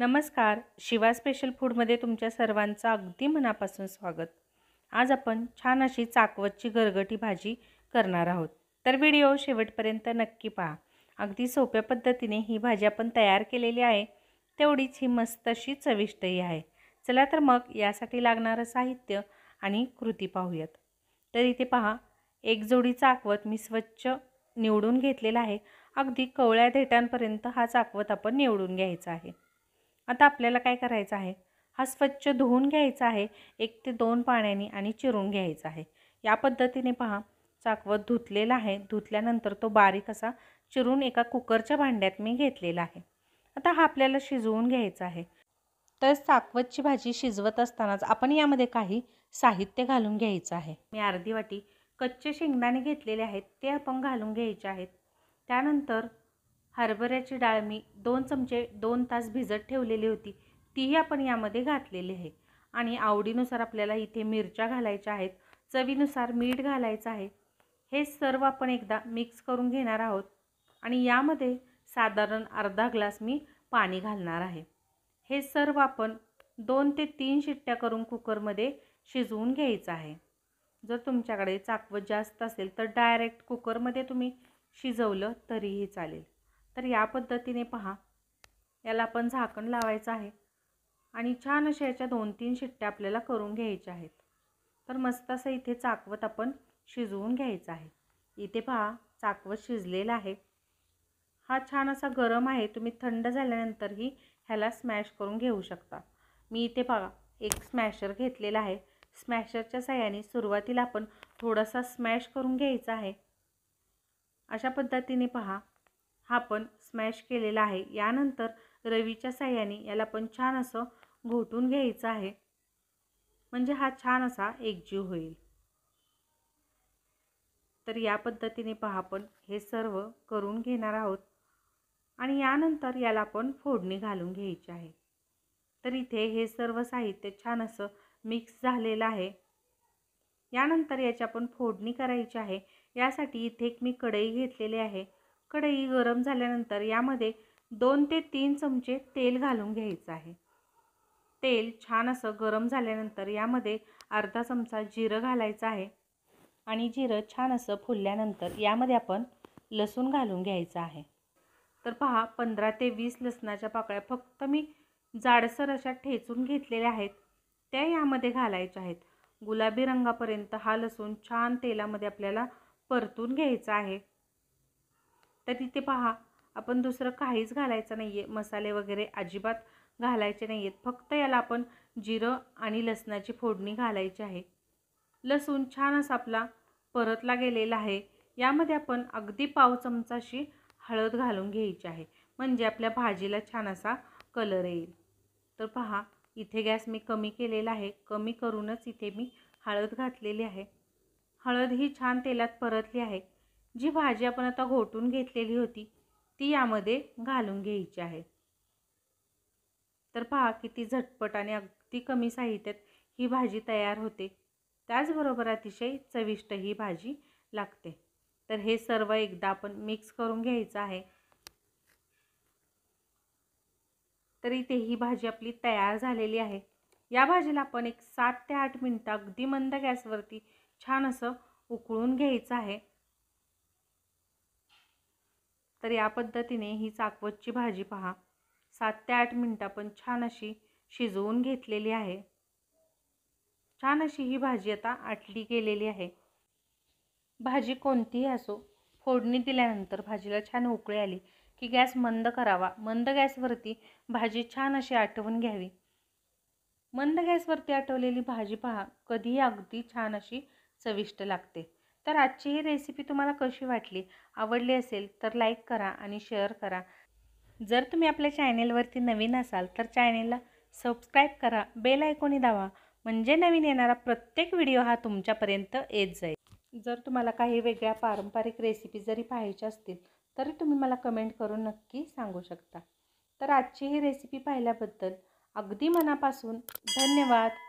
नमस्कार शिवा स्पेशल फूडमध्ये तुमच्या सर्वांचं अगदी मनापासून स्वागत आज आपण छान अशी चाकवतची गरगटी भाजी करणार आहोत तर व्हिडिओ शेवटपर्यंत नक्की पहा अगदी सोप्या पद्धतीने ही भाजी आपण तयार केलेली आहे तेवढीच ही मस्त अशी चविष्टही आहे चला तर मग यासाठी लागणारं साहित्य आणि कृती पाहूयात तर इथे पहा एक जोडी चाकवत मी स्वच्छ निवडून घेतलेला आहे अगदी कवळ्या देठांपर्यंत हा चाकवत आपण निवडून घ्यायचा आहे आता आपल्याला काय करायचं आहे हा स्वच्छ धुवून घ्यायचा आहे एक ते दोन पाण्याने आणि चिरून घ्यायचा आहे या पद्धतीने पहा चाकवत धुतलेला आहे धुतल्यानंतर तो बारीक असा चिरून एका कुकरच्या भांड्यात मी घेतलेला आहे आता हा आपल्याला शिजवून घ्यायचा आहे तर चाकवतची भाजी शिजवत असतानाच आपण यामध्ये काही साहित्य घालून घ्यायचं आहे मी अर्धी वाटी कच्चे शेंगदाणे घेतलेले आहेत ते आपण घालून घ्यायचे आहेत त्यानंतर हरभऱ्याची डाळ मी दोन चमचे दोन तास भिजत ठेवलेली होती तीही आपण यामध्ये घातलेली आहे आणि आवडीनुसार आपल्याला इथे मिरच्या घालायच्या आहेत चवीनुसार मीठ घालायचं आहे हे सर्व आपण एकदा मिक्स करून घेणार आहोत आणि यामध्ये साधारण अर्धा ग्लास मी पाणी घालणार आहे हे सर्व आपण दोन ते तीन शिट्ट्या करून कुकरमध्ये शिजवून घ्यायचं आहे जर तुमच्याकडे चाकवत जास्त असेल तर डायरेक्ट कुकरमध्ये तुम्ही शिजवलं तरीही चालेल तर या पद्धतीने पहा याला आपण झाकण लावायचं आहे आणि छान अशा याच्या दोन तीन शिट्ट्या आपल्याला करून घ्यायच्या आहेत तर मस्त असं इथे चाकवत आपण शिजवून घ्यायचं आहे इथे पहा चाकवत शिजलेला आहे हा छान असा गरम आहे तुम्ही थंड झाल्यानंतरही ह्याला स्मॅश करून घेऊ शकता मी इथे पहा एक स्मॅशर घेतलेला आहे स्मॅशरच्या साह्याने सुरुवातीला आपण थोडासा स्मॅश करून घ्यायचा आहे अशा पद्धतीने पहा हा पण स्मॅश केलेला आहे यानंतर रवीच्या साह्याने याला पण छान असं घोटून घ्यायचं आहे म्हणजे हा छान असा एकजीव होईल तर या पद्धतीने पहा आपण हे सर्व करून घेणार आहोत आणि यानंतर याला आपण फोडणी घालून घ्यायची आहे तर इथे हे सर्व साहित्य छान असं मिक्स झालेलं आहे यानंतर याची आपण फोडणी करायची आहे यासाठी इथे एक मी कढई घेतलेली आहे कढई गरम झाल्यानंतर यामध्ये दोन ते तीन चमचे तेल घालून घ्यायचं आहे तेल छान असं गरम झाल्यानंतर यामध्ये अर्धा चमचा जिरं घालायचं आहे आणि जिरं छान असं फुलल्यानंतर यामध्ये आपण लसूण घालून घ्यायचं आहे तर पहा पंधरा ते वीस लसणाच्या पाकळ्या फक्त मी जाडसर अशा ठेचून घेतलेल्या आहेत त्या यामध्ये घालायच्या आहेत गुलाबी रंगापर्यंत हा लसूण छान तेलामध्ये आपल्याला परतून घ्यायचा आहे तर तिथे पहा आपण दुसरं काहीच घालायचं नाही आहे मसाले वगैरे अजिबात घालायचे नाही आहेत फक्त याला आपण जिरं आणि लसणाची फोडणी घालायची आहे लसूण छान असा आपला परतला गेलेला आहे यामध्ये आपण अगदी पाव चमचाशी हळद घालून घ्यायची आहे म्हणजे आपल्या भाजीला छान असा कलर येईल तर पहा इथे गॅस मी कमी केलेला आहे कमी करूनच इथे मी हळद घातलेली आहे हळद ही छान तेलात परतली आहे जी भाजी आपण आता घोटून घेतलेली होती ती यामध्ये घालून घ्यायची आहे तर पहा किती झटपट आणि अगदी कमी साहित्यात ही भाजी तयार होते त्याचबरोबर अतिशय चविष्ट ही भाजी लागते तर हे सर्व एकदा आपण मिक्स करून घ्यायचं आहे तरी ते ही भाजी आपली तयार झालेली आहे या भाजीला आपण एक सात ते आठ मिनटं अगदी मंद गॅसवरती छान असं उकळून घ्यायचं आहे तर या पद्धतीने ही चाकवतची भाजी पहा सात ते आठ मिनटं आपण छान अशी शिजवून घेतलेली आहे छान अशी ही भाजी आता आटली गेलेली आहे भाजी कोणतीही असो फोडणी दिल्यानंतर भाजीला छान उकळी आली की गॅस मंद करावा मंद गॅसवरती भाजी छान अशी आटवून घ्यावी मंद गॅसवरती आटवलेली भाजी पहा कधीही अगदी छान अशी चविष्ट लागते तर आजची ही रेसिपी तुम्हाला कशी वाटली आवडली असेल तर लाईक करा आणि शेअर करा जर तुम्ही आपल्या चॅनेलवरती नवीन असाल तर चॅनेलला सबस्क्राईब करा बेल ऐकोनी दावा म्हणजे नवीन येणारा प्रत्येक व्हिडिओ हा तुमच्यापर्यंत येत जाईल जर तुम्हाला काही वेगळ्या पारंपरिक रेसिपी जरी पाहायच्या असतील तरी तुम्ही मला कमेंट करून नक्की सांगू शकता तर आजची ही रेसिपी पाहिल्याबद्दल अगदी मनापासून धन्यवाद